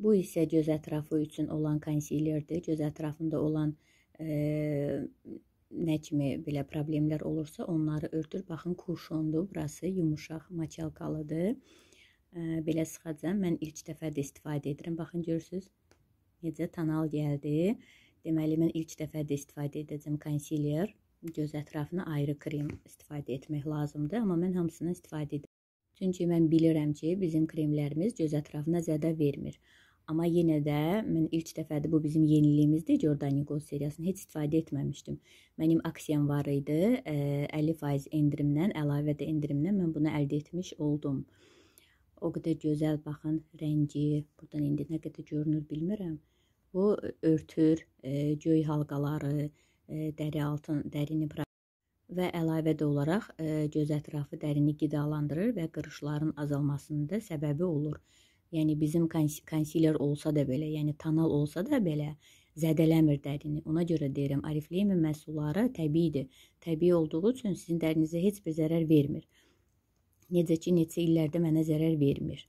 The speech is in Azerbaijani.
Bu isə göz ətrafı üçün olan konsilierdir. Göz ətrafında olan e, nə kimi belə problemlər olursa, onları örtür. Baxın, kurşondur, burası yumuşaq, maçalkalıdır. E, belə sıxacam. Mən ilk dəfədir istifadə edirəm. Baxın, görürsüz? Necə tanal gəldi. Deməli, mən ilk dəfədir istifadə edəcəm konsilier. Göz ətrafına ayrı krem istifadə etmək lazımdır, amma mən hamısını istifadə edirəm. Çünki mən bilirəm ki, bizim kremlərimiz göz ətrafına zədə vermir. Amma yenə də mən ilk dəfədir bu bizim yeniliyimizdir. Giordani Gold seriyasını heç istifadə etməmişdim. Mənim aksiyam var idi. 50% e, endirimdən, əlavə də endirimdən mən bunu əldə etmiş oldum. O qədər gözəl baxın rəngi. Burdan indi nə qədər görünür bilmirəm. Bu örtür, e, göy halqaları, e, dəri altın, dərini və əlavə də olaraq göz ətrafı dərini qidalandırır və qırışların azalmasının da səbəbi olur. Yəni bizim konsiler olsa da belə, yəni tonal olsa da belə zədələmir dərini. Ona görə deyirəm, Oriflame məhsulları təbiidir. Təbii olduğu üçün sizin dərinizə heç bir zərər vermir. Necə ki, neçə illərdə mənə zərər vermir.